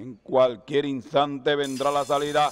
En cualquier instante vendrá la salida.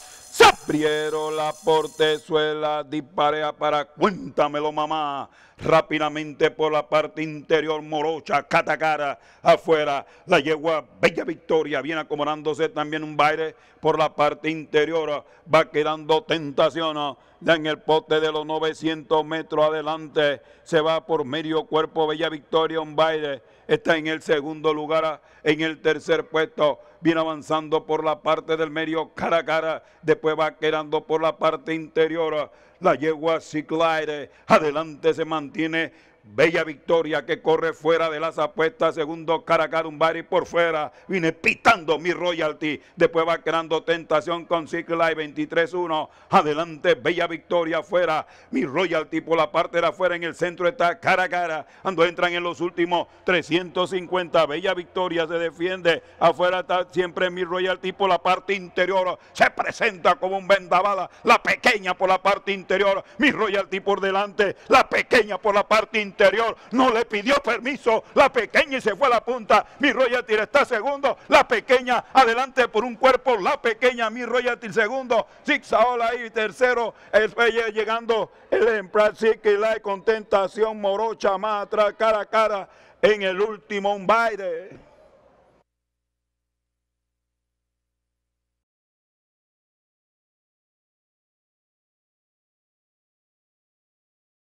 Piero la portezuela, disparea para cuéntamelo, mamá. Rápidamente por la parte interior, Morocha, Catacara, afuera. La yegua Bella Victoria viene acomodándose también un baile por la parte interior. Va quedando tentación ya en el poste de los 900 metros adelante. Se va por medio cuerpo Bella Victoria, un baile. Está en el segundo lugar, en el tercer puesto. Viene avanzando por la parte del medio, cara a cara. Después va quedando por la parte interior. La yegua Ciclaire adelante se mantiene Bella victoria que corre fuera de las apuestas. Segundo, y por fuera. Viene pitando mi royalty. Después va creando tentación con Cicla y 23-1. Adelante, bella victoria afuera, Mi royalty por la parte de afuera. En el centro está cara cara. Cuando entran en los últimos 350. Bella victoria se defiende. Afuera está siempre mi royalty por la parte interior. Se presenta como un vendavala. La pequeña por la parte interior. Mi royalty por delante. La pequeña por la parte interior no le pidió permiso. La pequeña y se fue a la punta. Mi Royatil está segundo. La pequeña adelante por un cuerpo. La pequeña, mi Royatil segundo. Six ahí tercero. espeye llegando el sí que la contentación morocha más atrás, cara a cara en el último un baile.